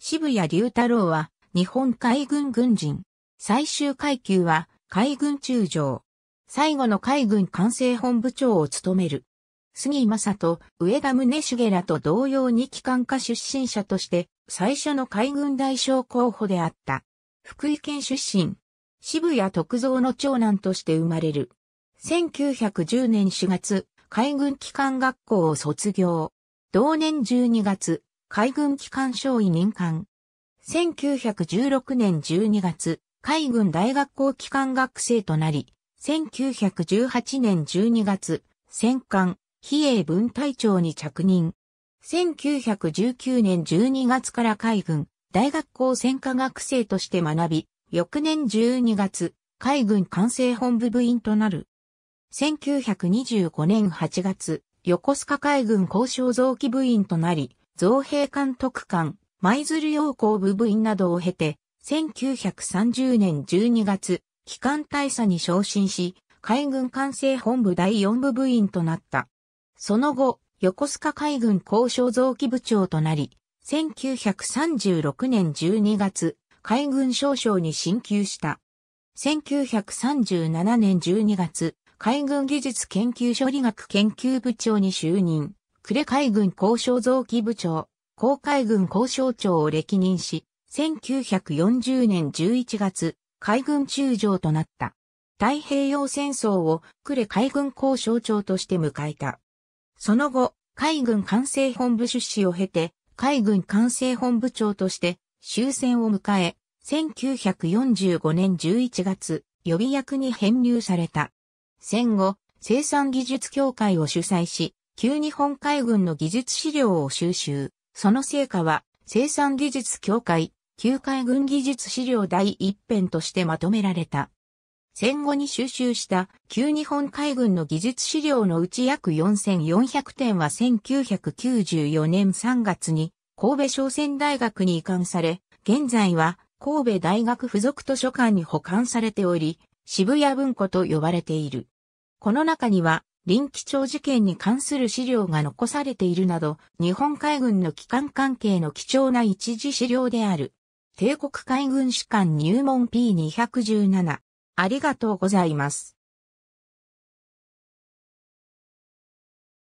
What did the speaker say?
渋谷龍太郎は日本海軍軍人。最終階級は海軍中将。最後の海軍管制本部長を務める。杉正人、上田宗茂らと同様に機関科出身者として最初の海軍大将候補であった。福井県出身。渋谷徳造の長男として生まれる。1910年4月、海軍機関学校を卒業。同年12月、海軍機関少尉任官。1916年12月、海軍大学校機関学生となり、1918年12月、戦艦、比叡分隊長に着任。1919年12月から海軍、大学校戦科学生として学び、翌年12月、海軍管制本部部員となる。1925年8月、横須賀海軍交渉臓器部員となり、造兵監督官、舞鶴陽光部部員などを経て、1930年12月、機関大佐に昇進し、海軍管制本部第4部部員となった。その後、横須賀海軍交渉臓器部長となり、1936年12月、海軍少将に進級した。1937年12月、海軍技術研究処理学研究部長に就任。呉海軍交渉臓器部長、航海軍交渉長を歴任し、1940年11月、海軍中将となった。太平洋戦争を呉海軍交渉長として迎えた。その後、海軍管制本部出資を経て、海軍管制本部長として終戦を迎え、1945年11月、予備役に編入された。戦後、生産技術協会を主催し、旧日本海軍の技術資料を収集。その成果は、生産技術協会、旧海軍技術資料第一編としてまとめられた。戦後に収集した旧日本海軍の技術資料のうち約4400点は1994年3月に神戸商船大学に移管され、現在は神戸大学附属図書館に保管されており、渋谷文庫と呼ばれている。この中には臨機長事件に関する資料が残されているなど、日本海軍の機関関係の貴重な一時資料である。帝国海軍士官入門 P217。ありがとうございます。